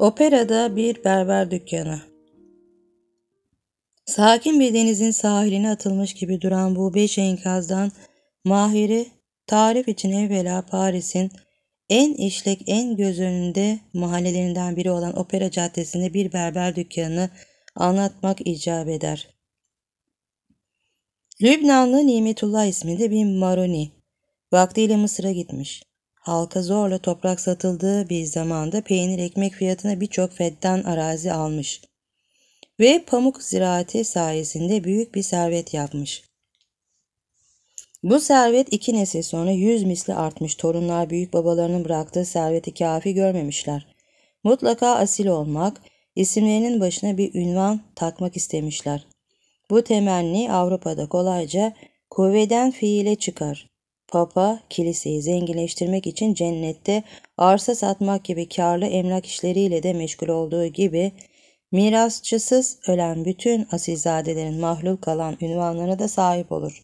Operada bir berber dükkanı. Sakin bir denizin sahiline atılmış gibi duran bu beş enkazdan Mahir'i tarif için evvela Paris'in en işlek en göz önünde mahallelerinden biri olan Opera Caddesi'nde bir berber dükkanını anlatmak icap eder. Lübnanlı Nimetullah isminde bir Maroni vaktiyle Mısır'a gitmiş halka zorla toprak satıldığı bir zamanda peynir ekmek fiyatına birçok feddan arazi almış ve pamuk ziraati sayesinde büyük bir servet yapmış. Bu servet iki nesil sonra yüz misli artmış. Torunlar büyük babalarının bıraktığı serveti kafi görmemişler. Mutlaka asil olmak, isimlerinin başına bir ünvan takmak istemişler. Bu temenni Avrupa'da kolayca kuvveden fiile çıkar. Papa kiliseyi zenginleştirmek için cennette arsa satmak gibi karlı emlak işleriyle de meşgul olduğu gibi mirasçısız ölen bütün asilzadelerin mahlul kalan ünvanlarına da sahip olur.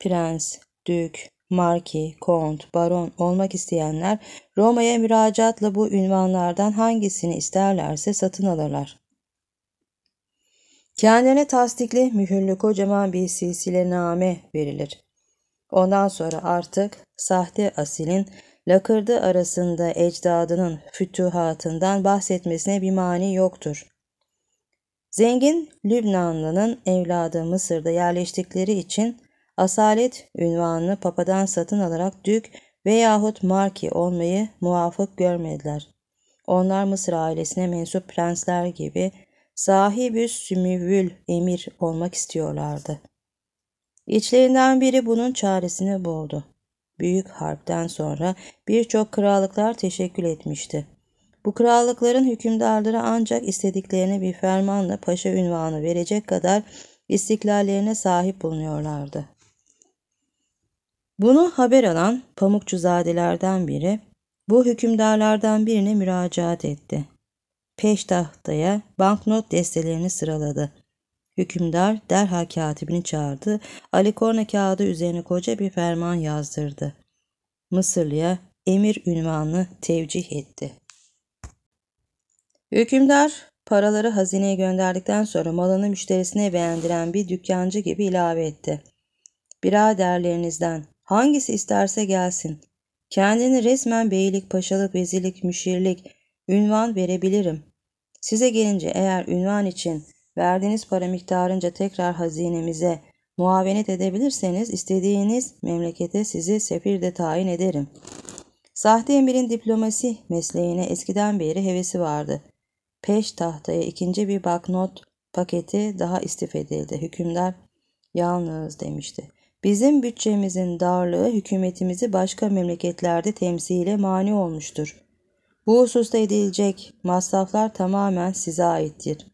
Prens, dük, marki, kont, baron olmak isteyenler Roma'ya müracaatla bu ünvanlardan hangisini isterlerse satın alırlar. Kendine tasdikli mühürlü kocaman bir name verilir. Ondan sonra artık sahte asilin lakırdı arasında ecdadının fütuhatından bahsetmesine bir mani yoktur. Zengin Lübnanlı'nın evladı Mısır'da yerleştikleri için asalet ünvanını papadan satın alarak dük veyahut marki olmayı muvafık görmediler. Onlar Mısır ailesine mensup prensler gibi sahibi sümüvül emir olmak istiyorlardı. İçlerinden biri bunun çaresini buldu. Büyük harpten sonra birçok krallıklar teşekkül etmişti. Bu krallıkların hükümdarları ancak istediklerine bir fermanla paşa ünvanı verecek kadar istiklallerine sahip bulunuyorlardı. Bunu haber alan pamukçuzadelerden biri bu hükümdarlardan birine müracaat etti. Peştahtaya banknot destelerini sıraladı. Hükümdar derhal katibini çağırdı. Ali Korna kağıdı üzerine koca bir ferman yazdırdı. Mısırlı'ya emir ünvanını tevcih etti. Hükümdar paraları hazineye gönderdikten sonra malını müşterisine beğendiren bir dükkancı gibi ilave etti. Biraderlerinizden hangisi isterse gelsin. Kendini resmen beylik, paşalık, vezirlik, müşirlik, ünvan verebilirim. Size gelince eğer ünvan için Verdiğiniz para miktarınca tekrar hazinemize muavenet edebilirseniz istediğiniz memlekete sizi sefir de tayin ederim. Sahte emirin diplomasi mesleğine eskiden beri hevesi vardı. Peş tahtaya ikinci bir baknot paketi daha istif edildi. Hükümdar yalnız demişti. Bizim bütçemizin darlığı hükümetimizi başka memleketlerde temsile mani olmuştur. Bu hususta edilecek masraflar tamamen size aittir.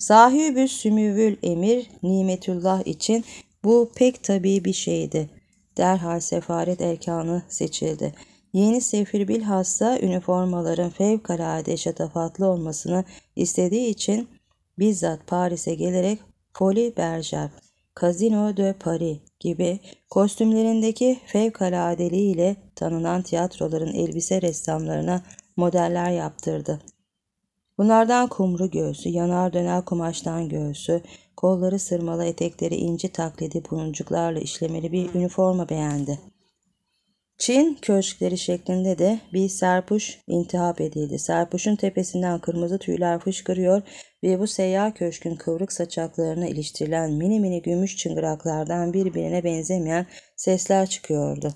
Sahibü sümüvül emir nimetullah için bu pek tabii bir şeydi. Derhal sefaret erkanı seçildi. Yeni sefir bilhassa üniformaların fevkalade şatafatlı olmasını istediği için bizzat Paris'e gelerek Folie Berger, Casino de Paris gibi kostümlerindeki fevkaladeliğiyle tanınan tiyatroların elbise ressamlarına modeller yaptırdı. Bunlardan kumru göğsü, yanar döner kumaştan göğsü, kolları sırmalı etekleri inci taklidi buluncuklarla işlemeli bir üniforma beğendi. Çin köşkleri şeklinde de bir serpuş intihap edildi. Serpuşun tepesinden kırmızı tüyler fışkırıyor ve bu seyyar köşkün kıvrık saçaklarına iliştirilen mini mini gümüş çıngıraklardan birbirine benzemeyen sesler çıkıyordu.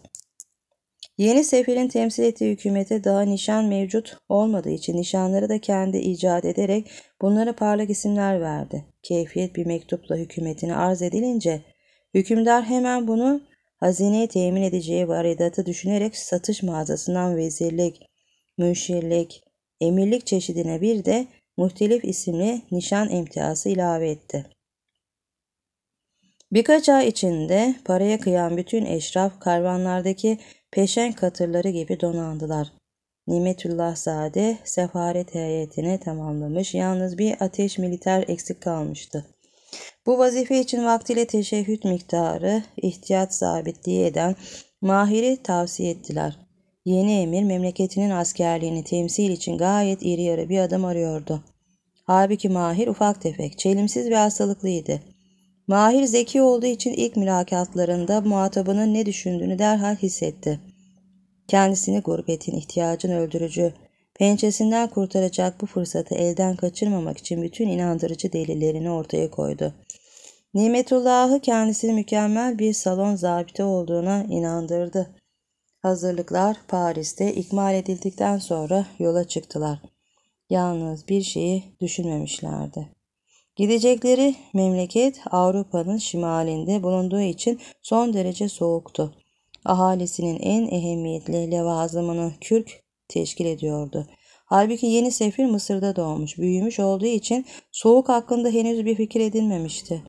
Yeni seferin temsil ettiği hükümete daha nişan mevcut olmadığı için nişanları da kendi icat ederek bunlara parlak isimler verdi. Keyfiyet bir mektupla hükümetine arz edilince hükümdar hemen bunu hazineye temin edeceği varidatı düşünerek satış mağazasından vezirlik, müşirlik, emirlik çeşidine bir de muhtelif isimli nişan emtiası ilave etti. Birkaç ay içinde paraya kıyan bütün eşraf karvanlardaki peşen katırları gibi donandılar. Nimetullah Zade sefaret heyetini tamamlamış yalnız bir ateş militer eksik kalmıştı. Bu vazife için vaktiyle teşehhüt miktarı ihtiyat sabitliği eden Mahir'i tavsiye ettiler. Yeni emir memleketinin askerliğini temsil için gayet iri yarı bir adam arıyordu. Halbuki Mahir ufak tefek, çelimsiz ve hastalıklıydı. Mahir zeki olduğu için ilk mülakatlarında muhatabının ne düşündüğünü derhal hissetti. Kendisini gurbetin, ihtiyacın öldürücü, pençesinden kurtaracak bu fırsatı elden kaçırmamak için bütün inandırıcı delillerini ortaya koydu. Nimetullah'ı kendisini mükemmel bir salon zabiti olduğuna inandırdı. Hazırlıklar Paris'te ikmal edildikten sonra yola çıktılar. Yalnız bir şeyi düşünmemişlerdi. Gidecekleri memleket Avrupa'nın şimalinde bulunduğu için son derece soğuktu. Ahalisinin en ehemmiyetli levazımını Kürk teşkil ediyordu. Halbuki yeni sefir Mısır'da doğmuş, büyümüş olduğu için soğuk hakkında henüz bir fikir edinmemişti.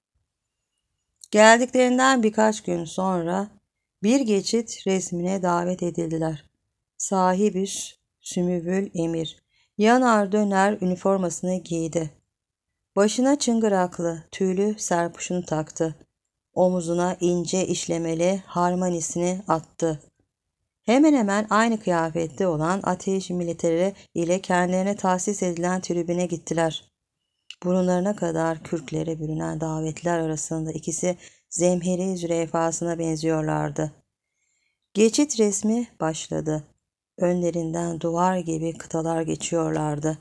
Geldiklerinden birkaç gün sonra bir geçit resmine davet edildiler. Sahibi Sümüvül Emir yanar döner üniformasını giydi. Başına çıngıraklı, tüylü serpuşunu taktı. Omuzuna ince işlemeli harmanisini attı. Hemen hemen aynı kıyafette olan ateş militeri ile kendilerine tahsis edilen tribüne gittiler. Burunlarına kadar kürklere bürünen davetler arasında ikisi zemheri zürefasına benziyorlardı. Geçit resmi başladı. Önlerinden duvar gibi kıtalar geçiyorlardı.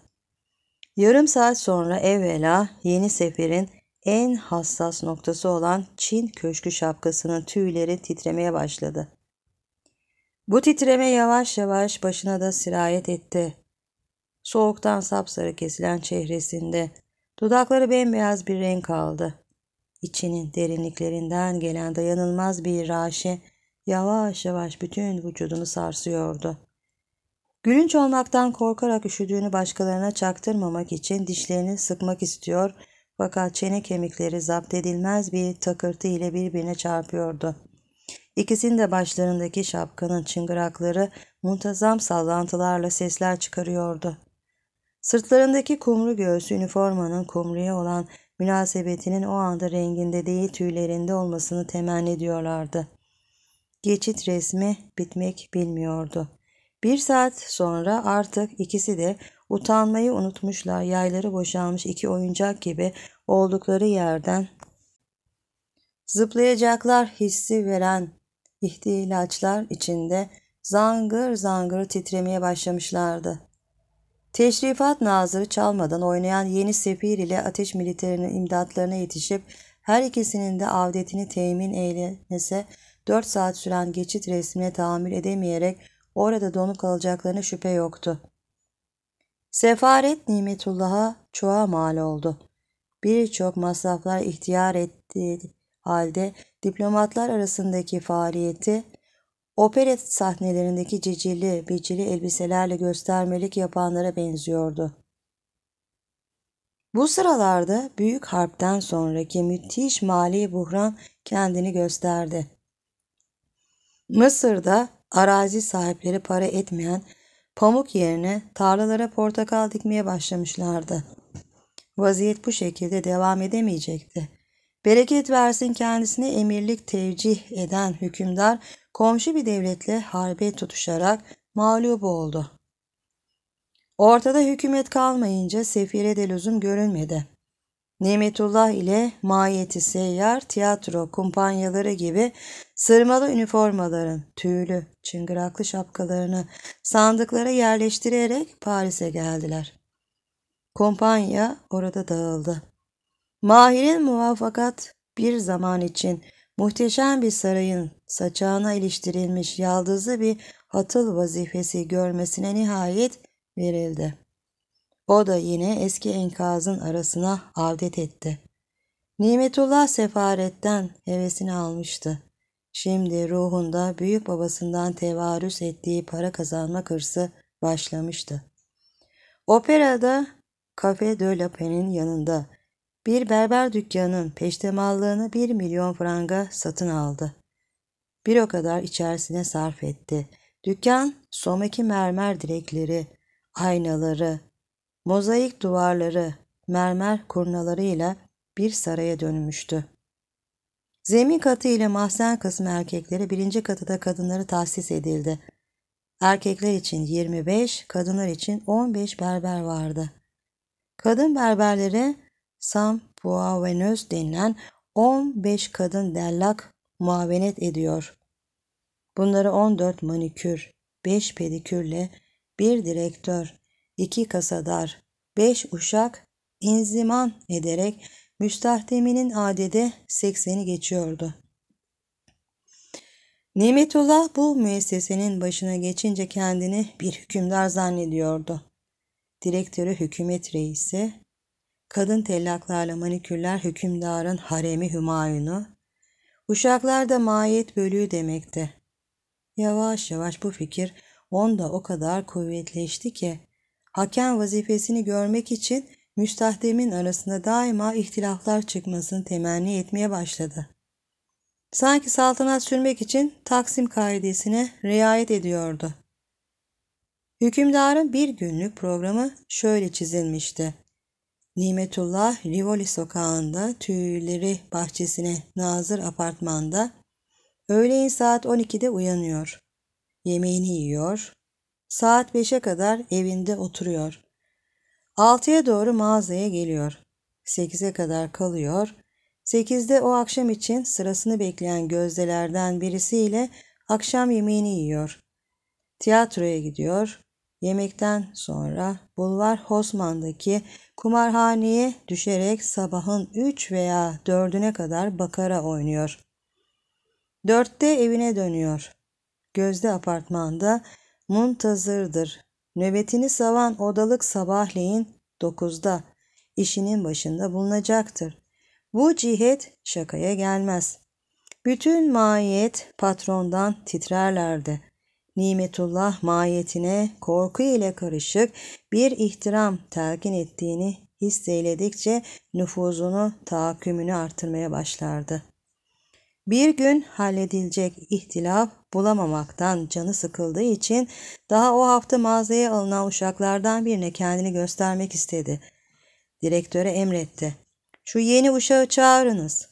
Yarım saat sonra evvela yeni seferin en hassas noktası olan Çin köşkü şapkasının tüyleri titremeye başladı. Bu titreme yavaş yavaş başına da sirayet etti. Soğuktan sapsarı kesilen çehresinde dudakları bembeyaz bir renk aldı. İçinin derinliklerinden gelen dayanılmaz bir raşe yavaş yavaş bütün vücudunu sarsıyordu. Gülünç olmaktan korkarak üşüdüğünü başkalarına çaktırmamak için dişlerini sıkmak istiyor fakat çene kemikleri zapt edilmez bir takırtı ile birbirine çarpıyordu. İkisinin de başlarındaki şapkanın çıngırakları muntazam sallantılarla sesler çıkarıyordu. Sırtlarındaki kumru göğsü üniformanın kumruya olan münasebetinin o anda renginde değil tüylerinde olmasını temenni ediyorlardı. Geçit resmi bitmek bilmiyordu. Bir saat sonra artık ikisi de utanmayı unutmuşlar. Yayları boşalmış iki oyuncak gibi oldukları yerden zıplayacaklar hissi veren ihtilaçlar içinde zangır zangır titremeye başlamışlardı. Teşrifat nazırı çalmadan oynayan yeni sefir ile ateş militerinin imdatlarına yetişip her ikisinin de avdetini temin eylese 4 saat süren geçit resmine tahammül edemeyerek orada donup kalacaklarına şüphe yoktu. Sefaret nimetullah'a çoğa mal oldu. Birçok masraflar ihtiyar ettiği halde diplomatlar arasındaki faaliyeti operet sahnelerindeki cicili bicili elbiselerle göstermelik yapanlara benziyordu. Bu sıralarda büyük harpten sonraki müthiş mali buhran kendini gösterdi. Mısır'da arazi sahipleri para etmeyen pamuk yerine tarlalara portakal dikmeye başlamışlardı. Vaziyet bu şekilde devam edemeyecekti. Bereket versin kendisine emirlik tevcih eden hükümdar komşu bir devletle harbe tutuşarak mağlup oldu. Ortada hükümet kalmayınca sefire de lüzum görünmedi. Nimetullah ile Mahiyeti Seyyar, tiyatro, kumpanyaları gibi sırmalı üniformaların tüylü, çıngıraklı şapkalarını sandıklara yerleştirerek Paris'e geldiler. Kompanya orada dağıldı. Mahir'in muvaffakat bir zaman için muhteşem bir sarayın saçağına iliştirilmiş yaldızlı bir hatıl vazifesi görmesine nihayet verildi. O da yine eski enkazın arasına avdet etti. Nimetullah sefaretten hevesini almıştı. Şimdi ruhunda büyük babasından tevarüs ettiği para kazanma hırsı başlamıştı. Operada Cafe de la Pen'in yanında bir berber dükkanının peştemallığını bir milyon franga satın aldı. Bir o kadar içerisine sarf etti. Dükkan somaki mermer direkleri, aynaları, Mozaik duvarları, mermer kurnalarıyla bir saraya dönmüştü. Zemin katı ile mahzen kısmı erkekleri birinci katıda kadınları tahsis edildi. Erkekler için 25, kadınlar için 15 berber vardı. Kadın berberlere Sam Puavenöz denilen 15 kadın dellak muavenet ediyor. Bunları 14 manikür, 5 pedikürle bir direktör, iki kasadar, beş uşak inziman ederek müstahdeminin adede 80'i geçiyordu. Nimetullah bu müessesenin başına geçince kendini bir hükümdar zannediyordu. Direktörü hükümet reisi, kadın tellaklarla manikürler hükümdarın haremi Hümayun'u, uşaklar da mahiyet bölüğü demekti. Yavaş yavaş bu fikir onda o kadar kuvvetleşti ki hakem vazifesini görmek için müstahdemin arasında daima ihtilaflar çıkmasını temenni etmeye başladı. Sanki saltanat sürmek için Taksim kaidesine riayet ediyordu. Hükümdarın bir günlük programı şöyle çizilmişti. Nimetullah Rivoli sokağında tüyleri bahçesine nazır apartmanda öğleyin saat 12'de uyanıyor. Yemeğini yiyor, Saat 5'e kadar evinde oturuyor. 6'ya doğru mağazaya geliyor. 8'e kadar kalıyor. 8'de o akşam için sırasını bekleyen gözdelerden birisiyle akşam yemeğini yiyor. Tiyatroya gidiyor. Yemekten sonra Bulvar Hosman'daki kumarhaneye düşerek sabahın 3 veya 4'üne kadar bakara oynuyor. 4'te evine dönüyor. Gözde apartmanda muntazırdır. Nöbetini savan odalık sabahleyin dokuzda işinin başında bulunacaktır. Bu cihet şakaya gelmez. Bütün mahiyet patrondan titrerlerdi. Nimetullah mahiyetine korku ile karışık bir ihtiram telkin ettiğini hisseyledikçe nüfuzunu, tahakkümünü artırmaya başlardı. Bir gün halledilecek ihtilaf bulamamaktan canı sıkıldığı için daha o hafta mağazaya alınan uşaklardan birine kendini göstermek istedi. Direktöre emretti. Şu yeni uşağı çağırınız.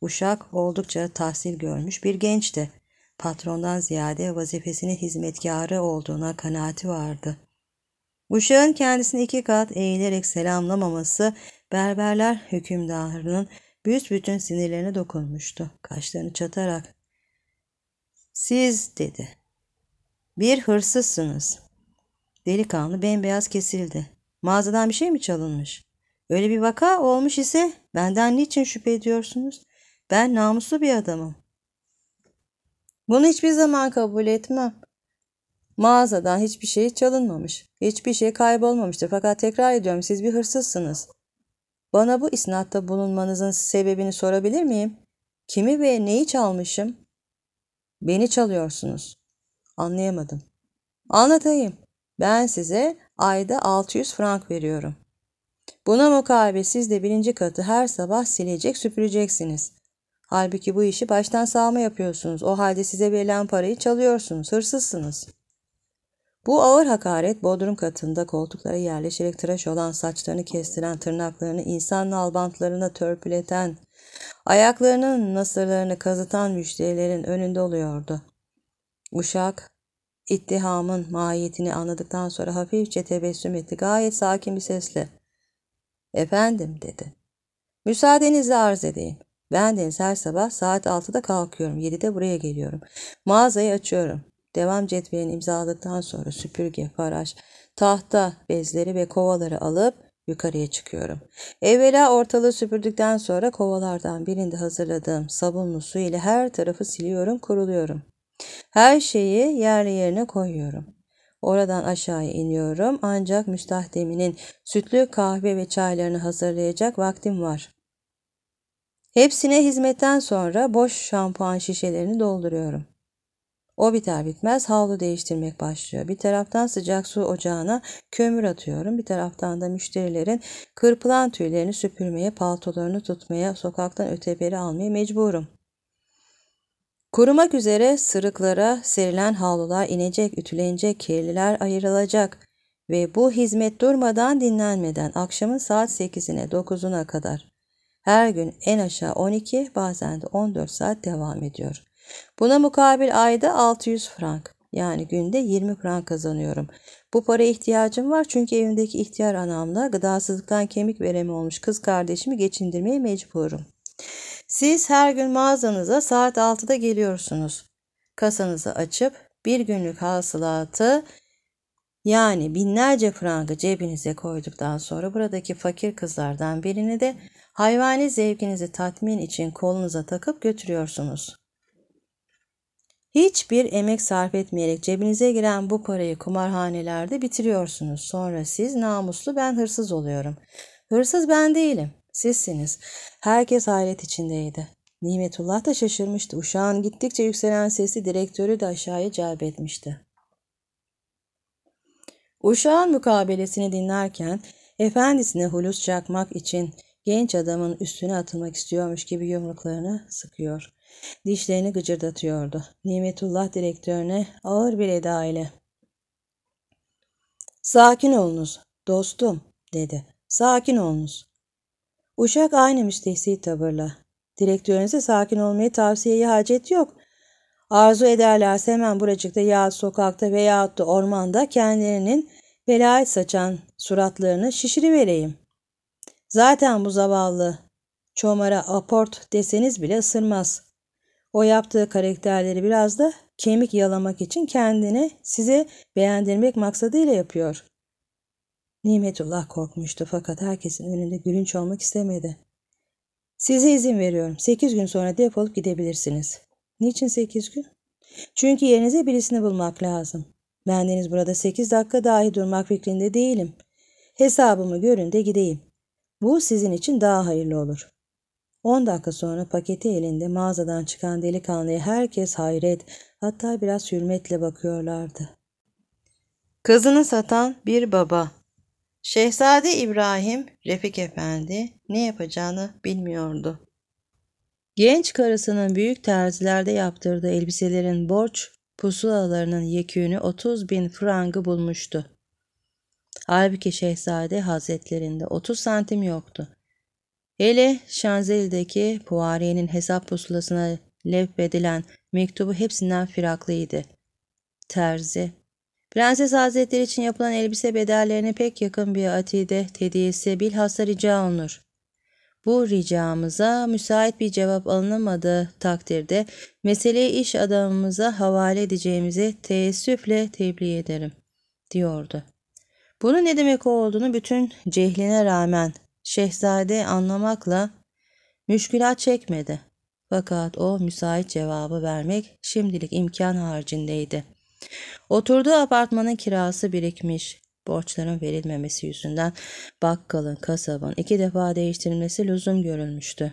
Uşak oldukça tahsil görmüş bir gençti. Patrondan ziyade vazifesinin hizmetkarı olduğuna kanaati vardı. Uşağın kendisini iki kat eğilerek selamlamaması berberler hükümdarının büyüsbütün sinirlerine dokunmuştu. Kaşlarını çatarak siz dedi. Bir hırsızsınız. Delikanlı bembeyaz kesildi. Mağazadan bir şey mi çalınmış? Öyle bir vaka olmuş ise benden niçin şüphe ediyorsunuz? Ben namuslu bir adamım. Bunu hiçbir zaman kabul etmem. Mağazadan hiçbir şey çalınmamış. Hiçbir şey kaybolmamıştır. Fakat tekrar ediyorum siz bir hırsızsınız. Bana bu isnatta bulunmanızın sebebini sorabilir miyim? Kimi ve neyi çalmışım? Beni çalıyorsunuz. Anlayamadım. Anlatayım. Ben size ayda 600 frank veriyorum. Buna mukabil siz de birinci katı her sabah silecek süpüreceksiniz. Halbuki bu işi baştan sağma yapıyorsunuz. O halde size verilen parayı çalıyorsunuz. Hırsızsınız.'' Bu ağır hakaret bodrum katında koltuklara yerleşerek tıraş olan saçlarını kestiren tırnaklarını insan nalbantlarına törpületen, ayaklarının nasırlarını kazıtan müşterilerin önünde oluyordu. Uşak ittihamın mahiyetini anladıktan sonra hafifçe tebessüm etti gayet sakin bir sesle. Efendim dedi. Müsaadenizle arz edeyim. Ben deniz her sabah saat 6'da kalkıyorum. 7'de buraya geliyorum. Mağazayı açıyorum devam cetvelini imzaladıktan sonra süpürge, faraş, tahta bezleri ve kovaları alıp yukarıya çıkıyorum. Evvela ortalığı süpürdükten sonra kovalardan birinde hazırladığım sabunlu su ile her tarafı siliyorum, kuruluyorum. Her şeyi yerli yerine koyuyorum. Oradan aşağıya iniyorum ancak müstahdeminin sütlü kahve ve çaylarını hazırlayacak vaktim var. Hepsine hizmetten sonra boş şampuan şişelerini dolduruyorum. O biter bitmez havlu değiştirmek başlıyor. Bir taraftan sıcak su ocağına kömür atıyorum. Bir taraftan da müşterilerin kırpılan tüylerini süpürmeye, paltolarını tutmaya, sokaktan öteberi almaya mecburum. Kurumak üzere sırıklara serilen havlular inecek, ütülenecek, kirliler ayrılacak ve bu hizmet durmadan dinlenmeden akşamın saat 8'ine 9'una kadar her gün en aşağı 12 bazen de 14 saat devam ediyor.'' Buna mukabil ayda 600 frank yani günde 20 frank kazanıyorum. Bu paraya ihtiyacım var çünkü evimdeki ihtiyar anamla gıdasızlıktan kemik veremi olmuş kız kardeşimi geçindirmeye mecburum. Siz her gün mağazanıza saat 6'da geliyorsunuz. Kasanızı açıp bir günlük hasılatı yani binlerce frankı cebinize koyduktan sonra buradaki fakir kızlardan birini de hayvani zevkinizi tatmin için kolunuza takıp götürüyorsunuz. Hiçbir emek sarf etmeyerek cebinize giren bu parayı kumarhanelerde bitiriyorsunuz. Sonra siz namuslu ben hırsız oluyorum. Hırsız ben değilim. Sizsiniz. Herkes hayret içindeydi. Nimetullah da şaşırmıştı. Uşağın gittikçe yükselen sesi direktörü de aşağıya etmişti. Uşağın mukabelesini dinlerken efendisine hulus çakmak için genç adamın üstüne atılmak istiyormuş gibi yumruklarını sıkıyor. Dişlerini gıcırdatıyordu. Nimetullah direktörüne ağır bir eda ile ''Sakin olunuz dostum'' dedi. ''Sakin olunuz.'' Uşak aynı müstehsi tavırla. Direktörünüze sakin olmayı tavsiyeye hacet yok. Arzu ederlerse hemen buracıkta yahut sokakta veyahut da ormanda kendilerinin velayet saçan suratlarını şişirivereyim. Zaten bu zavallı çomara aport deseniz bile ısırmaz. O yaptığı karakterleri biraz da kemik yalamak için kendini size beğendirmek maksadıyla yapıyor. Nimetullah korkmuştu fakat herkesin önünde gülünç olmak istemedi. Size izin veriyorum. Sekiz gün sonra defolup gidebilirsiniz. Niçin sekiz gün? Çünkü yerinize birisini bulmak lazım. Bendeniz burada sekiz dakika dahi durmak fikrinde değilim. Hesabımı görün de gideyim. Bu sizin için daha hayırlı olur. 10 dakika sonra paketi elinde mağazadan çıkan delikanlıya herkes hayret hatta biraz hürmetle bakıyorlardı. Kızını satan bir baba. Şehzade İbrahim, Refik Efendi ne yapacağını bilmiyordu. Genç karısının büyük terzilerde yaptırdığı elbiselerin borç pusulalarının yekünü 30 bin frangı bulmuştu. Halbuki Şehzade Hazretlerinde 30 santim yoktu. Hele Şanzeli'deki Poirier'in hesap pusulasına levbedilen mektubu hepsinden firaklıydı. Terzi. Prenses Hazretleri için yapılan elbise bedellerine pek yakın bir atide tediyesi bilhassa rica olunur. Bu ricamıza müsait bir cevap alınamadığı takdirde meseleyi iş adamımıza havale edeceğimizi teessüfle tebliğ ederim, diyordu. Bunun ne demek olduğunu bütün cehline rağmen Şehzade anlamakla müşkülat çekmedi. Fakat o müsait cevabı vermek şimdilik imkan haricindeydi. Oturduğu apartmanın kirası birikmiş. Borçların verilmemesi yüzünden bakkalın, kasabın iki defa değiştirilmesi lüzum görülmüştü.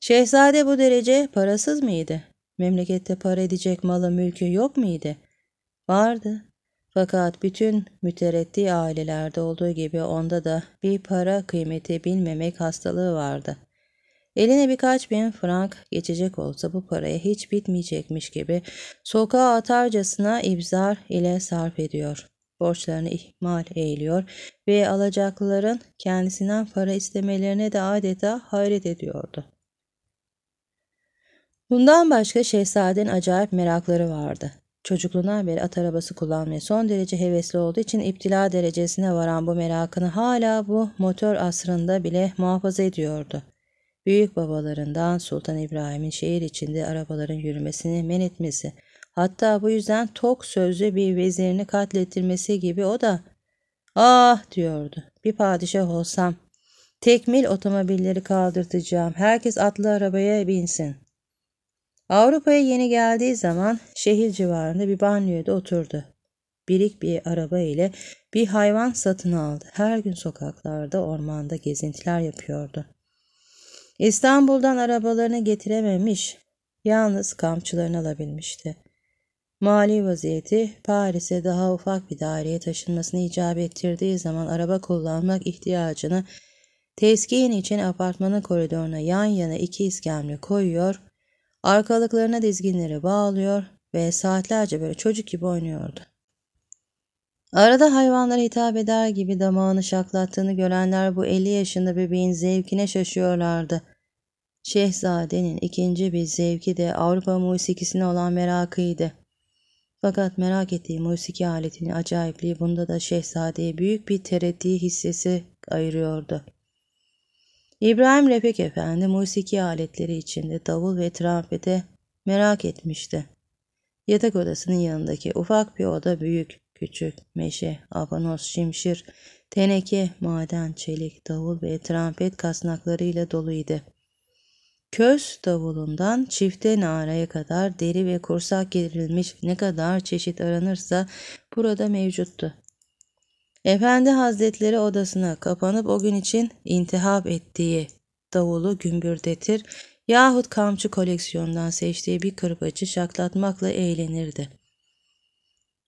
Şehzade bu derece parasız mıydı? Memlekette para edecek malı mülkü yok muydu? Vardı fakat bütün mütereddi ailelerde olduğu gibi onda da bir para kıymeti bilmemek hastalığı vardı. Eline birkaç bin frank geçecek olsa bu paraya hiç bitmeyecekmiş gibi sokağa atarcasına ibzar ile sarf ediyor. Borçlarını ihmal eğiliyor ve alacaklıların kendisinden para istemelerine de adeta hayret ediyordu. Bundan başka şehzadenin acayip merakları vardı. Çocukluğundan beri at arabası kullanmaya son derece hevesli olduğu için iptila derecesine varan bu merakını hala bu motor asrında bile muhafaza ediyordu. Büyük babalarından Sultan İbrahim'in şehir içinde arabaların yürümesini men etmesi, hatta bu yüzden tok sözlü bir vezirini katlettirmesi gibi o da ''Ah!'' diyordu. ''Bir padişah olsam, tekmil otomobilleri kaldırtacağım, herkes atlı arabaya binsin.'' Avrupa'ya yeni geldiği zaman şehir civarında bir banyoda oturdu. Birik bir araba ile bir hayvan satın aldı. Her gün sokaklarda, ormanda gezintiler yapıyordu. İstanbul'dan arabalarını getirememiş, yalnız kamçılarını alabilmişti. Mali vaziyeti Paris'e daha ufak bir daireye taşınmasını icap ettirdiği zaman araba kullanmak ihtiyacını teskin için apartmanın koridoruna yan yana iki iskemle koyuyor, Arkalıklarına dizginleri bağlıyor ve saatlerce böyle çocuk gibi oynuyordu. Arada hayvanlara hitap eder gibi damağını şaklattığını görenler bu 50 yaşında bebeğin zevkine şaşıyorlardı. Şehzadenin ikinci bir zevki de Avrupa musikisine olan merakıydı. Fakat merak ettiği musiki aletinin acayipliği bunda da şehzadeye büyük bir tereddüt hissesi ayırıyordu. İbrahim Repik Efendi musiki aletleri içinde davul ve trompete merak etmişti. Yatak odasının yanındaki ufak bir oda büyük, küçük, meşe, abanos, şimşir, teneke, maden, çelik, davul ve trompet kasnaklarıyla doluydu. Köz davulundan çifte naraya kadar deri ve kursak gerilmiş ne kadar çeşit aranırsa burada mevcuttu. Efendi Hazretleri odasına kapanıp o gün için intihap ettiği davulu gümbürdetir yahut kamçı koleksiyondan seçtiği bir kırbacı şaklatmakla eğlenirdi.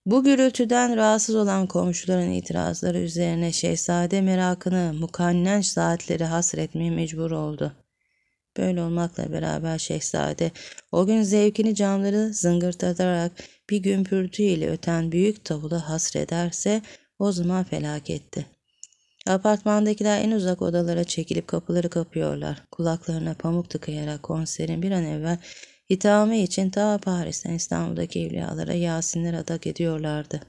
Bu gürültüden rahatsız olan komşuların itirazları üzerine şehzade merakını mukannenç saatleri hasretmeye mecbur oldu. Böyle olmakla beraber şehzade o gün zevkini camları zıngırtatarak bir gümpürtü ile öten büyük tavula hasrederse o zaman felaketti. Apartmandakiler en uzak odalara çekilip kapıları kapıyorlar. Kulaklarına pamuk tıkayarak konserin bir an evvel hitamı için ta Paris'ten İstanbul'daki evliyalara Yasinler adak ediyorlardı.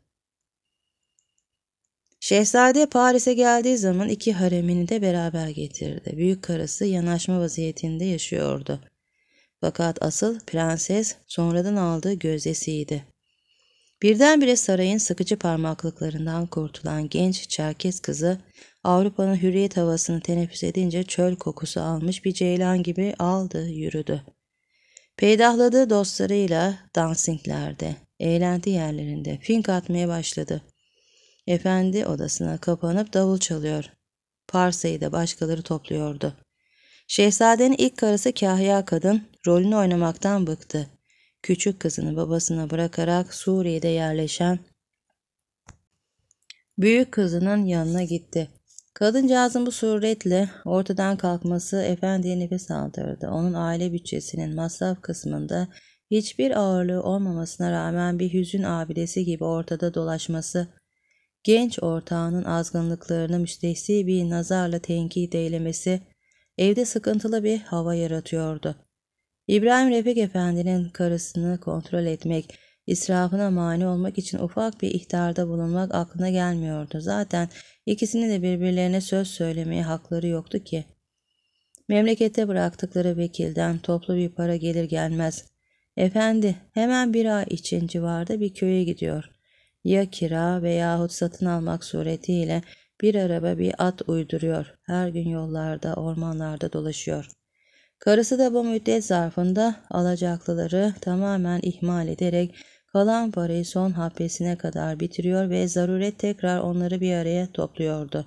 Şehzade Paris'e geldiği zaman iki haremini de beraber getirdi. Büyük karısı yanaşma vaziyetinde yaşıyordu. Fakat asıl prenses sonradan aldığı gözdesiydi. Birdenbire sarayın sıkıcı parmaklıklarından kurtulan genç Çerkes kızı Avrupa'nın hürriyet havasını teneffüs edince çöl kokusu almış bir ceylan gibi aldı yürüdü. Peydahladığı dostlarıyla dansinglerde, eğlenti yerlerinde fink atmaya başladı. Efendi odasına kapanıp davul çalıyor. Parsayı da başkaları topluyordu. Şehzadenin ilk karısı kahya kadın rolünü oynamaktan bıktı küçük kızını babasına bırakarak Suriye'de yerleşen büyük kızının yanına gitti. Kadıncağızın bu suretle ortadan kalkması efendiye nefes aldırdı. Onun aile bütçesinin masraf kısmında hiçbir ağırlığı olmamasına rağmen bir hüzün abidesi gibi ortada dolaşması, genç ortağının azgınlıklarını müstehsi bir nazarla tenkit eylemesi, evde sıkıntılı bir hava yaratıyordu. İbrahim Refik Efendi'nin karısını kontrol etmek, israfına mani olmak için ufak bir ihtarda bulunmak aklına gelmiyordu. Zaten ikisini de birbirlerine söz söylemeye hakları yoktu ki. Memlekette bıraktıkları vekilden toplu bir para gelir gelmez. Efendi hemen bir ay için civarda bir köye gidiyor. Ya kira veyahut satın almak suretiyle bir araba bir at uyduruyor. Her gün yollarda, ormanlarda dolaşıyor. Karısı da bu müddet zarfında alacaklıları tamamen ihmal ederek kalan parayı son hapesine kadar bitiriyor ve zaruret tekrar onları bir araya topluyordu.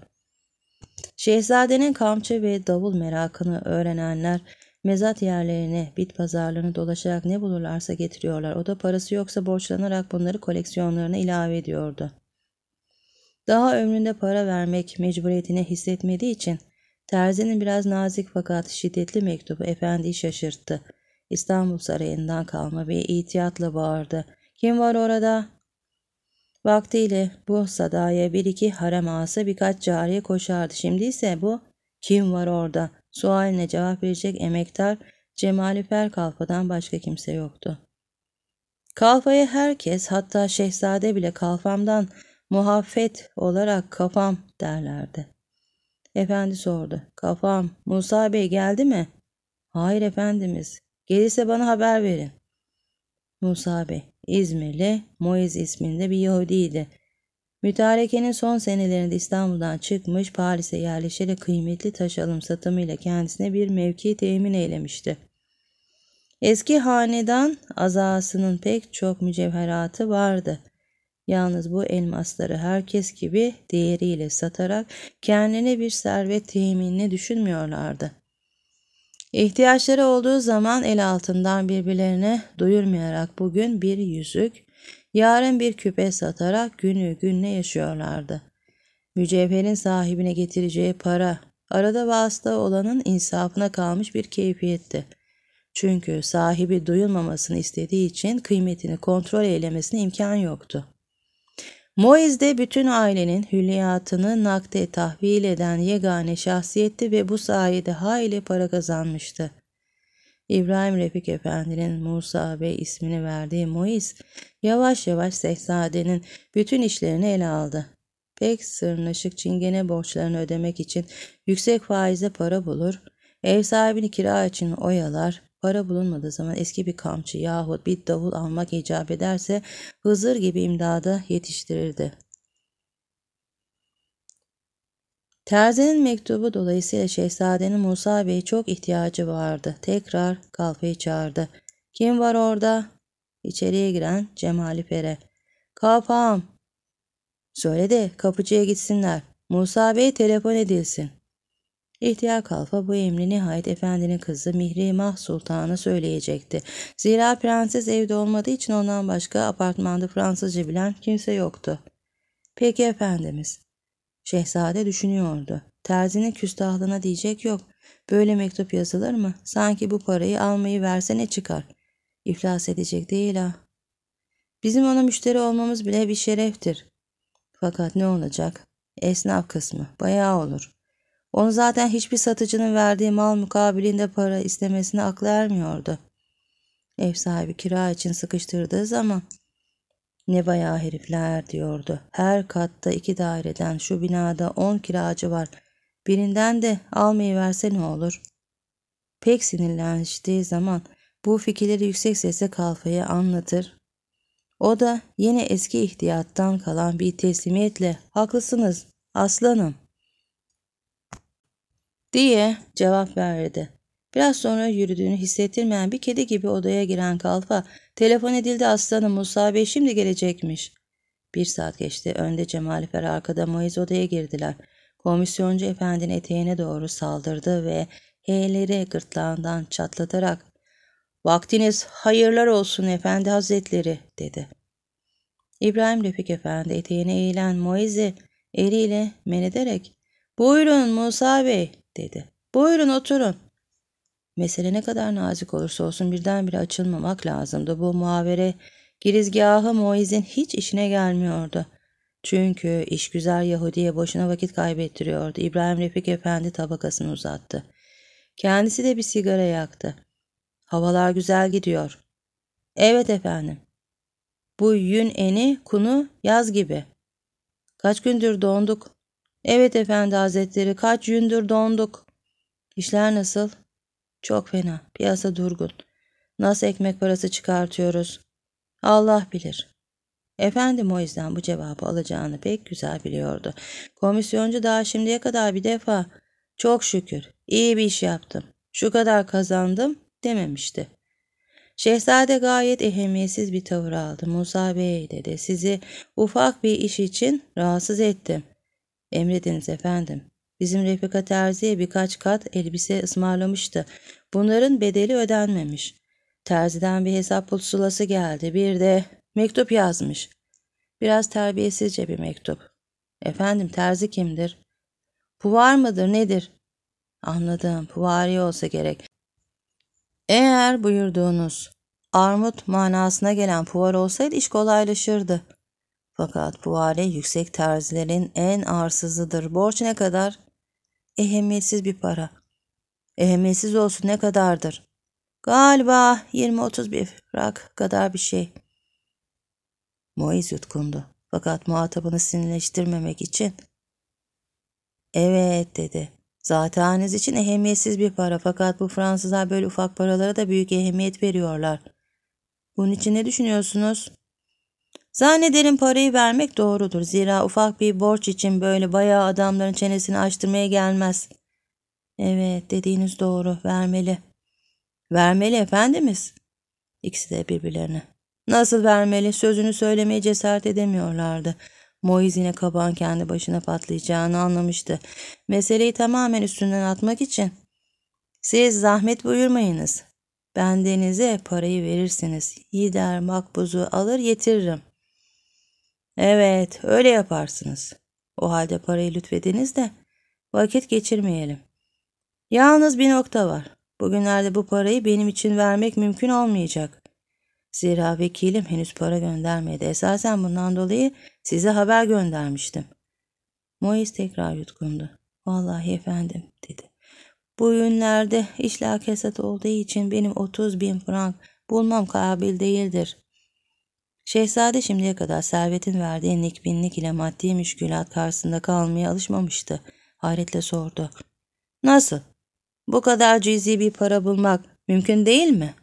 Şehzadenin kamçı ve davul merakını öğrenenler mezat yerlerine, bit pazarlarını dolaşarak ne bulurlarsa getiriyorlar. O da parası yoksa borçlanarak bunları koleksiyonlarına ilave ediyordu. Daha ömründe para vermek mecburiyetini hissetmediği için Terzinin biraz nazik fakat şiddetli mektubu efendiyi şaşırttı. İstanbul sarayından kalma bir ihtiyatla bağırdı. Kim var orada? Vaktiyle bu sadaya bir iki harem ağası birkaç cariye koşardı. Şimdi ise bu kim var orada? Sualine cevap verecek emektar Cemali Fer Kalfa'dan başka kimse yoktu. Kalfa'yı herkes hatta şehzade bile kalfamdan muhafet olarak kafam derlerdi. Efendi sordu. Kafam. Musa Bey geldi mi? Hayır efendimiz. Gelirse bana haber verin. Musa Bey, İzmirli, Moiz isminde bir Yahudiydi. Mütarekenin son senelerinde İstanbul'dan çıkmış, Paris'e yerleşerek kıymetli taş alım satımıyla kendisine bir mevki temin eylemişti. Eski hanedan azasının pek çok mücevheratı vardı. Yalnız bu elmasları herkes gibi değeriyle satarak kendine bir servet teminini düşünmüyorlardı. İhtiyaçları olduğu zaman el altından birbirlerine duyurmayarak bugün bir yüzük, yarın bir küpe satarak günü gününe yaşıyorlardı. Mücevherin sahibine getireceği para, arada vasıta olanın insafına kalmış bir keyfiyetti. Çünkü sahibi duyulmamasını istediği için kıymetini kontrol eylemesine imkan yoktu. Moiz de bütün ailenin hülyatını nakde tahvil eden yegane şahsiyetti ve bu sayede hayli para kazanmıştı. İbrahim Refik Efendi'nin Musa Bey ismini verdiği Moiz, yavaş yavaş Sehzade'nin bütün işlerini ele aldı. Pek sırnaşık çingene borçlarını ödemek için yüksek faize para bulur, ev sahibini kira için oyalar, Para bulunmadığı zaman eski bir kamçı yahut bir davul almak icap ederse Hızır gibi imdada yetiştirirdi. Terzi'nin mektubu dolayısıyla şehzadenin Musa Bey'e çok ihtiyacı vardı. Tekrar kalfayı çağırdı. Kim var orada? İçeriye giren Cemali Pere. Kapağım. Söyle de kapıcıya gitsinler. Musa Bey telefon edilsin. İhtiyar Kalfa bu emri nihayet efendinin kızı Mihrimah Sultan'a söyleyecekti. Zira prenses evde olmadığı için ondan başka apartmanda Fransızca bilen kimse yoktu. Peki efendimiz. Şehzade düşünüyordu. Terzinin küstahlığına diyecek yok. Böyle mektup yazılır mı? Sanki bu parayı almayı verse ne çıkar? İflas edecek değil ha. Bizim ona müşteri olmamız bile bir şereftir. Fakat ne olacak? Esnaf kısmı. Bayağı olur. Onu zaten hiçbir satıcının verdiği mal mukabilinde para istemesine aklı ermiyordu. Ev sahibi kira için sıkıştırdığı zaman ne bayağı herifler diyordu. Her katta iki daireden şu binada on kiracı var. Birinden de almayı verse ne olur? Pek sinirlendiği zaman bu fikirleri yüksek sesle kalfaya anlatır. O da yine eski ihtiyattan kalan bir teslimiyetle haklısınız aslanım diye cevap verdi. Biraz sonra yürüdüğünü hissettirmeyen bir kedi gibi odaya giren Kalfa, telefon edildi aslanım Musa Bey şimdi gelecekmiş. Bir saat geçti. Önde Cemal Cemalifer arkada Moiz odaya girdiler. Komisyoncu efendinin eteğine doğru saldırdı ve H'leri gırtlağından çatlatarak ''Vaktiniz hayırlar olsun efendi hazretleri'' dedi. İbrahim Refik efendi eteğine eğilen Moiz'i eliyle men ederek ''Buyurun Musa Bey'' dedi. Buyurun oturun. Mesele ne kadar nazik olursa olsun birdenbire açılmamak lazımdı. Bu muavere girizgahı Moiz'in hiç işine gelmiyordu. Çünkü iş güzel Yahudi'ye boşuna vakit kaybettiriyordu. İbrahim Refik Efendi tabakasını uzattı. Kendisi de bir sigara yaktı. Havalar güzel gidiyor. Evet efendim. Bu yün eni, kunu, yaz gibi. Kaç gündür donduk. Evet efendi hazretleri kaç gündür donduk. İşler nasıl? Çok fena. Piyasa durgun. Nasıl ekmek parası çıkartıyoruz? Allah bilir. Efendim o yüzden bu cevabı alacağını pek güzel biliyordu. Komisyoncu daha şimdiye kadar bir defa çok şükür iyi bir iş yaptım. Şu kadar kazandım dememişti. Şehzade gayet ehemmiyetsiz bir tavır aldı. Musa Bey dedi sizi ufak bir iş için rahatsız ettim. Emrediniz efendim. Bizim Refika Terzi'ye birkaç kat elbise ısmarlamıştı. Bunların bedeli ödenmemiş. Terziden bir hesap pusulası geldi. Bir de mektup yazmış. Biraz terbiyesizce bir mektup. Efendim terzi kimdir? Puvar mıdır nedir? Anladım puvari olsa gerek. Eğer buyurduğunuz armut manasına gelen puvar olsaydı iş kolaylaşırdı. Fakat bu hale yüksek terzilerin en arsızıdır. Borç ne kadar? Ehemmiyetsiz bir para. Ehemmiyetsiz olsun ne kadardır? Galiba 20-30 bir rak kadar bir şey. Moiz yutkundu. Fakat muhatabını sinirleştirmemek için. Evet dedi. Zateniz için ehemmiyetsiz bir para fakat bu Fransızlar böyle ufak paralara da büyük ehemmiyet veriyorlar. Bunun için ne düşünüyorsunuz? Zannederim parayı vermek doğrudur. Zira ufak bir borç için böyle bayağı adamların çenesini açtırmaya gelmez. Evet dediğiniz doğru vermeli. Vermeli efendimiz. İkisi de birbirlerine. Nasıl vermeli sözünü söylemeye cesaret edemiyorlardı. Moiz yine kaban kendi başına patlayacağını anlamıştı. Meseleyi tamamen üstünden atmak için. Siz zahmet buyurmayınız. Bendenize parayı verirsiniz. Yiğder makbuzu alır getiririm. Evet, öyle yaparsınız. O halde parayı lütfediniz de vakit geçirmeyelim. Yalnız bir nokta var. Bugünlerde bu parayı benim için vermek mümkün olmayacak. Zira vekilim henüz para göndermedi. Esasen bundan dolayı size haber göndermiştim. Mois tekrar yutkundu. Vallahi efendim dedi. Bu günlerde işler kesat olduğu için benim 30 bin frank bulmam kabil değildir. Şehzade şimdiye kadar servetin verdiği nikbinlik ile maddi müşkülat karşısında kalmaya alışmamıştı. Hayretle sordu. Nasıl? Bu kadar cüzi bir para bulmak mümkün değil mi?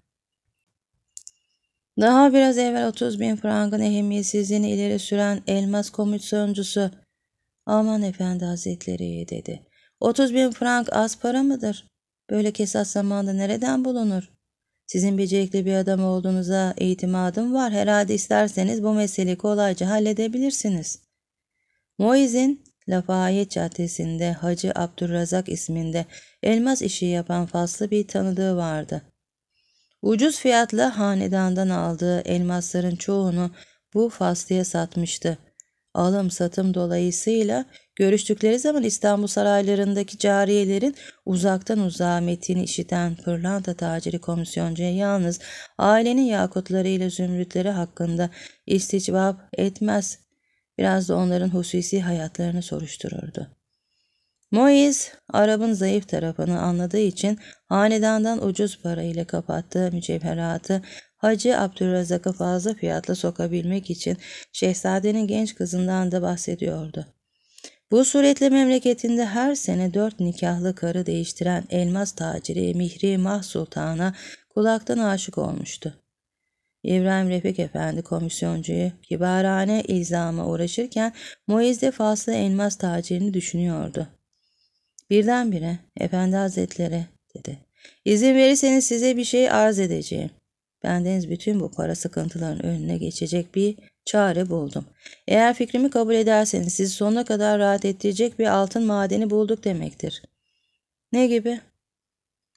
Daha biraz evvel 30 bin frankın ehemmiyetsizliğini ileri süren elmas komisyoncusu Aman Efendi Hazretleri dedi. 30 bin frank az para mıdır? Böyle kesat zamanda nereden bulunur? Sizin becerikli bir adam olduğunuza eğitimadım var. Herhalde isterseniz bu meseleyi kolayca halledebilirsiniz. Moiz'in Lafayette Caddesi'nde Hacı Abdurrazak isminde elmas işi yapan faslı bir tanıdığı vardı. Ucuz fiyatla hanedandan aldığı elmasların çoğunu bu faslıya satmıştı. Alım satım dolayısıyla Görüştükleri zaman İstanbul saraylarındaki cariyelerin uzaktan uzağa metini işiten pırlanta taciri komisyoncuya yalnız ailenin yakutları ile zümrütleri hakkında isticbap etmez. Biraz da onların hususi hayatlarını soruştururdu. Moiz, Arap'ın zayıf tarafını anladığı için hanedandan ucuz parayla kapattığı mücevheratı Hacı Abdülrazak'a fazla fiyatla sokabilmek için şehzadenin genç kızından da bahsediyordu. Bu suretle memleketinde her sene dört nikahlı karı değiştiren elmas taciri Mihri Mah Sultan'a kulaktan aşık olmuştu. İbrahim Refik Efendi komisyoncuyu kibarane ilzama uğraşırken Muiz de faslı elmas tacirini düşünüyordu. Birdenbire Efendi Hazretleri dedi. İzin verirseniz size bir şey arz edeceğim. Bendeniz bütün bu para sıkıntılarının önüne geçecek bir çare buldum. Eğer fikrimi kabul ederseniz sizi sonuna kadar rahat ettirecek bir altın madeni bulduk demektir. Ne gibi?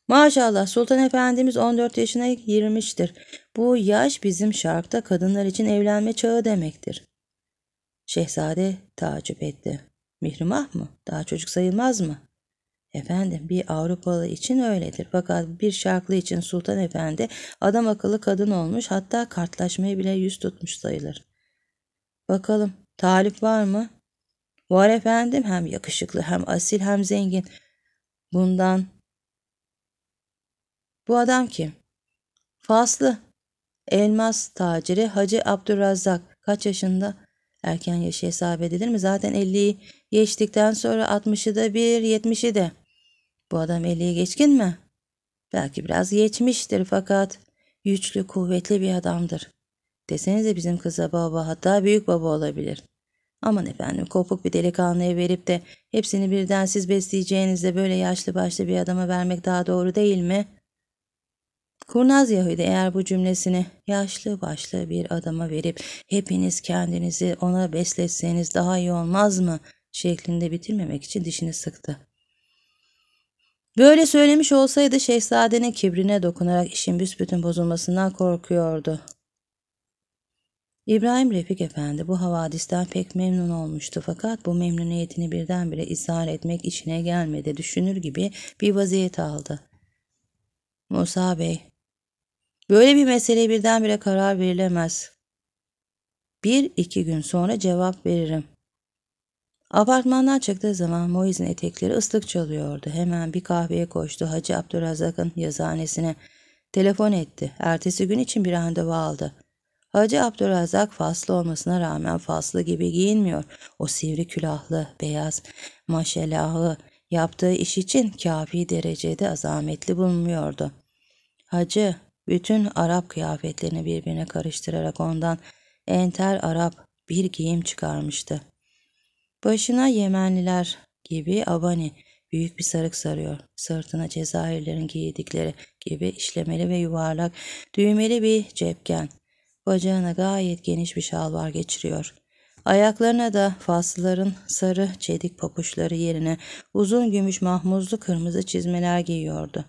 Maşallah Sultan Efendimiz 14 yaşına girmiştir. Bu yaş bizim şarkta kadınlar için evlenme çağı demektir. Şehzade tacip etti. Mihrimah mı? Daha çocuk sayılmaz mı? Efendim bir Avrupalı için öyledir fakat bir şarklı için Sultan Efendi adam akıllı kadın olmuş hatta kartlaşmaya bile yüz tutmuş sayılır. Bakalım talip var mı? Var efendim hem yakışıklı hem asil hem zengin. Bundan. Bu adam kim? Faslı. Elmas taciri Hacı Abdurrazzak. Kaç yaşında? Erken yaşı hesap edilir mi? Zaten 50'yi geçtikten sonra 60'ı da bir, 70'i de. Bu adam 50'yi geçkin mi? Belki biraz geçmiştir fakat güçlü, kuvvetli bir adamdır. Desenize bizim kıza baba hatta büyük baba olabilir. Aman efendim kopuk bir delikanlıya verip de hepsini birden siz besleyeceğinizde böyle yaşlı başlı bir adama vermek daha doğru değil mi? Kurnaz Yahudi eğer bu cümlesini yaşlı başlı bir adama verip hepiniz kendinizi ona besletseniz daha iyi olmaz mı şeklinde bitirmemek için dişini sıktı. Böyle söylemiş olsaydı şehzadenin kibrine dokunarak işin büsbütün bozulmasından korkuyordu. İbrahim Refik Efendi bu havadisten pek memnun olmuştu fakat bu memnuniyetini birdenbire izhar etmek içine gelmedi düşünür gibi bir vaziyet aldı. Musa Bey, böyle bir meseleye birdenbire karar verilemez. Bir iki gün sonra cevap veririm. Apartmandan çıktığı zaman Moiz'in etekleri ıslık çalıyordu. Hemen bir kahveye koştu Hacı Abdurrazak'ın yazıhanesine. Telefon etti. Ertesi gün için bir randevu aldı.'' Hacı Abdurrazak faslı olmasına rağmen faslı gibi giyinmiyor. O sivri külahlı, beyaz, maşelahlı yaptığı iş için kafi derecede azametli bulunmuyordu. Hacı bütün Arap kıyafetlerini birbirine karıştırarak ondan enter Arap bir giyim çıkarmıştı. Başına Yemenliler gibi abani büyük bir sarık sarıyor. Sırtına Cezayirlerin giydikleri gibi işlemeli ve yuvarlak düğmeli bir cepken. Bacağına gayet geniş bir şalvar geçiriyor. Ayaklarına da fasların sarı çedik papuçları yerine uzun gümüş mahmuzlu kırmızı çizmeler giyiyordu.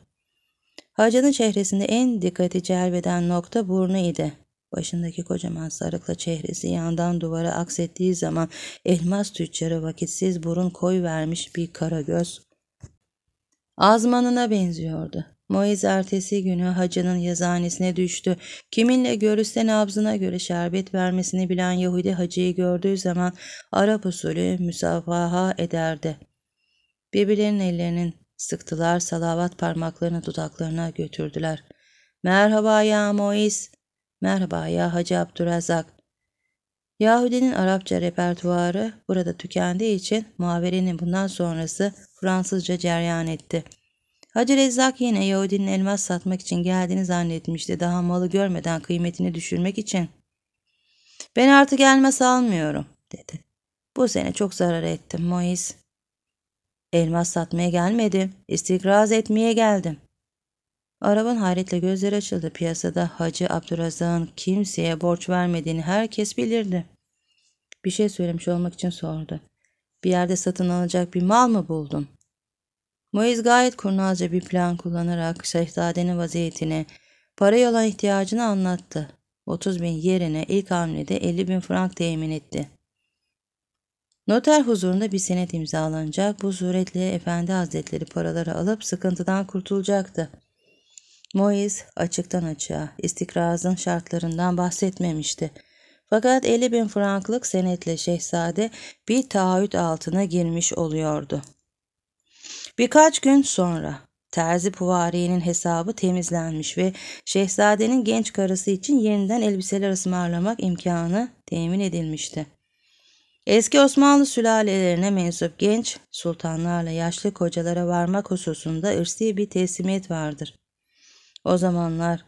Hacının çehresinde en dikkati celbeden nokta burnu idi. Başındaki kocaman sarıkla çehresi yandan duvara aksettiği zaman elmas tüccarı vakitsiz burun koy vermiş bir kara göz azmanına benziyordu. Moiz ertesi günü hacının yazanesine düştü. Kiminle görüşse nabzına göre şerbet vermesini bilen Yahudi hacıyı gördüğü zaman Arap usulü müsafaha ederdi. Birbirlerinin ellerinin sıktılar, salavat parmaklarını dudaklarına götürdüler. Merhaba ya Moiz, merhaba ya Hacı Abdurrazak. Yahudinin Arapça repertuarı burada tükendiği için muhaverenin bundan sonrası Fransızca ceryan etti.'' Hacı Rezzak yine Yahudinin elmas satmak için geldiğini zannetmişti. Daha malı görmeden kıymetini düşürmek için. Ben artık elmas almıyorum dedi. Bu sene çok zarar ettim Mois. Elmas satmaya gelmedim. İstikraz etmeye geldim. Arabın hayretle gözleri açıldı. Piyasada Hacı Abdurrazak'ın kimseye borç vermediğini herkes bilirdi. Bir şey söylemiş olmak için sordu. Bir yerde satın alacak bir mal mı buldun? Moiz gayet kurnazca bir plan kullanarak şehzadenin vaziyetini, paraya olan ihtiyacını anlattı. 30 bin yerine ilk hamlede 50 bin frank temin etti. Noter huzurunda bir senet imzalanacak. Bu suretle efendi hazretleri paraları alıp sıkıntıdan kurtulacaktı. Moiz açıktan açığa istikrazın şartlarından bahsetmemişti. Fakat 50 bin franklık senetle şehzade bir taahhüt altına girmiş oluyordu. Birkaç gün sonra Terzi Puvariye'nin hesabı temizlenmiş ve şehzadenin genç karısı için yeniden elbiseler ısmarlamak imkanı temin edilmişti. Eski Osmanlı sülalelerine mensup genç sultanlarla yaşlı kocalara varmak hususunda ırsi bir teslimiyet vardır. O zamanlar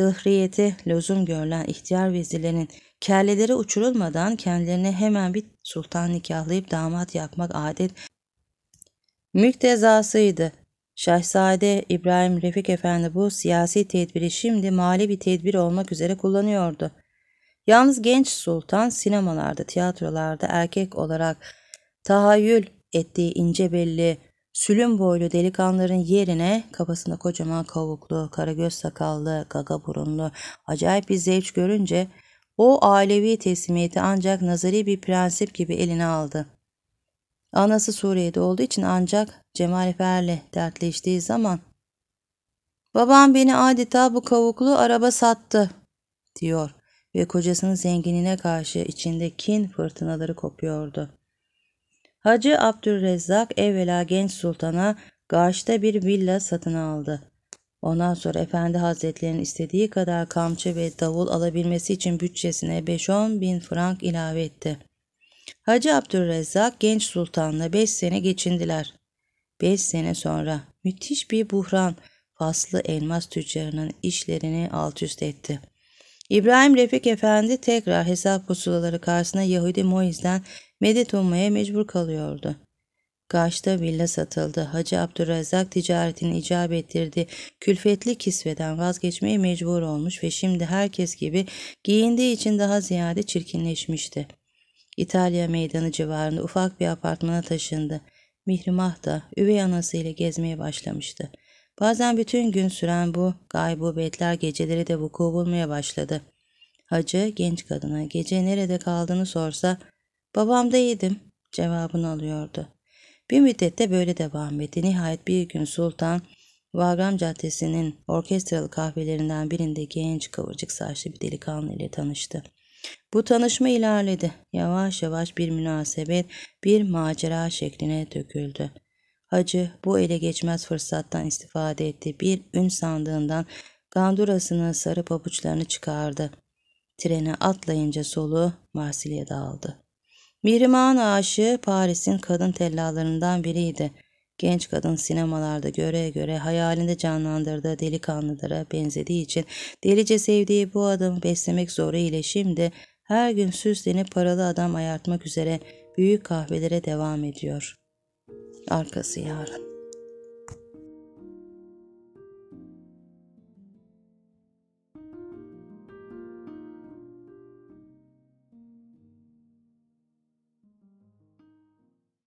ıhriyeti lüzum görülen ihtiyar vezirlerin kelleleri uçurulmadan kendilerine hemen bir sultan nikahlayıp damat yapmak adet müktezasıydı. Şahzade İbrahim Refik Efendi bu siyasi tedbiri şimdi mali bir tedbir olmak üzere kullanıyordu. Yalnız genç sultan sinemalarda, tiyatrolarda erkek olarak tahayyül ettiği ince belli, sülüm boylu delikanların yerine kafasında kocaman kavuklu, karagöz sakallı, gaga burunlu, acayip bir zevç görünce o ailevi teslimiyeti ancak nazari bir prensip gibi eline aldı.'' Anası Suriye'de olduğu için ancak Cemal Ferle dertleştiği zaman ''Babam beni adeta bu kavuklu araba sattı.'' diyor ve kocasının zenginine karşı içinde kin fırtınaları kopuyordu. Hacı Abdülrezzak evvela genç sultana Garş'ta bir villa satın aldı. Ondan sonra Efendi Hazretlerinin istediği kadar kamçı ve davul alabilmesi için bütçesine 5-10 bin frank ilave etti. Hacı Abdülrezzak genç sultanla beş sene geçindiler. Beş sene sonra müthiş bir buhran faslı elmas tüccarının işlerini alt üst etti. İbrahim Refik Efendi tekrar hesap pusulaları karşısında Yahudi Moiz'den medet olmaya mecbur kalıyordu. Kaş'ta villa satıldı. Hacı Abdurrezzak ticaretini icap ettirdi. Külfetli kisveden vazgeçmeye mecbur olmuş ve şimdi herkes gibi giyindiği için daha ziyade çirkinleşmişti. İtalya meydanı civarında ufak bir apartmana taşındı. Mihrimah da üvey anasıyla gezmeye başlamıştı. Bazen bütün gün süren bu gaybubetler geceleri de vuku bulmaya başladı. Hacı genç kadına gece nerede kaldığını sorsa "babamdaydım" cevabını alıyordu. Bir müddet de böyle devam etti. Nihayet bir gün Sultan Vagram Caddesi'nin orkestralı kahvelerinden birinde genç kıvırcık saçlı bir delikanlı ile tanıştı. Bu tanışma ilerledi. Yavaş yavaş bir münasebet, bir macera şekline döküldü. Hacı bu ele geçmez fırsattan istifade etti. Bir ün sandığından gandurasının sarı pabuçlarını çıkardı. Trene atlayınca soluğu Marsilya'da aldı. Mihrimah Aşı Paris'in kadın tellallarından biriydi. Genç kadın sinemalarda göre göre hayalinde canlandırdığı delikanlılara benzediği için delice sevdiği bu adamı beslemek zoru ile şimdi her gün süslenip paralı adam ayartmak üzere büyük kahvelere devam ediyor. Arkası yarın.